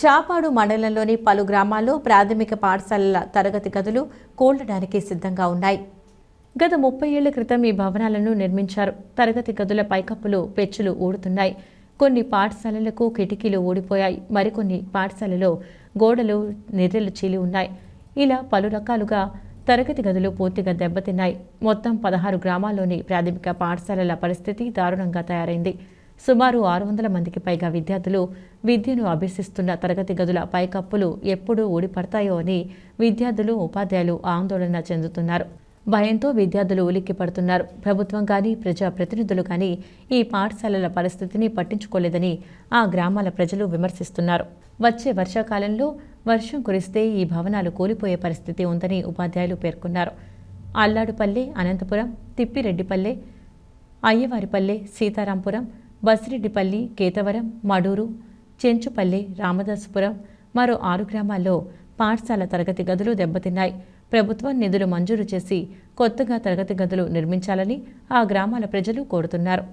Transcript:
జాపాడు మండలంలోని పలు గ్రామాల్లో ప్రాథమిక పాఠశాలల తరగతి గదులు కోల్డడానికి సిద్ధంగా ఉన్నాయి గత ముప్పై ఏళ్ల క్రితం ఈ భవనాలను నిర్మించారు తరగతి గదుల పైకప్పులు పెచ్చులు ఊడుతున్నాయి కొన్ని పాఠశాలలకు కిటికీలు ఊడిపోయాయి మరికొన్ని పాఠశాలలో గోడలు నిర్రెలు చీలి ఉన్నాయి ఇలా పలు రకాలుగా తరగతి గదులు పూర్తిగా దెబ్బతిన్నాయి మొత్తం పదహారు గ్రామాల్లోని ప్రాథమిక పాఠశాలల పరిస్థితి దారుణంగా తయారైంది సుమారు ఆరు వందల మందికి పైగా విద్యార్థులు విద్యను అభ్యసిస్తున్న తరగతి గదుల పైకప్పులు ఎప్పుడు ఊడిపడతాయో అని విద్యార్థులు ఉపాధ్యాయులు ఆందోళన చెందుతున్నారు భయంతో విద్యార్థులు ఉలిక్కి పడుతున్నారు ప్రభుత్వం కానీ ప్రజాప్రతినిధులు కానీ ఈ పాఠశాలల పరిస్థితిని పట్టించుకోలేదని ఆ గ్రామాల ప్రజలు విమర్శిస్తున్నారు వచ్చే వర్షాకాలంలో వర్షం కురిస్తే ఈ భవనాలు కూలిపోయే పరిస్థితి ఉందని ఉపాధ్యాయులు పేర్కొన్నారు అల్లాడుపల్లె అనంతపురం తిప్పిరెడ్డిపల్లె అయ్యవారిపల్లె సీతారాంపురం బసిరెడ్డిపల్లి కేతవరం మడూరు చెంచుపల్లి రామదాసుపురం మరో ఆరు గ్రామాల్లో పాఠశాల తరగతి గదులు దెబ్బతిన్నాయి ప్రభుత్వం నిధులు మంజూరు చేసి కొత్తగా తరగతి గదులు నిర్మించాలని ఆ గ్రామాల ప్రజలు కోరుతున్నారు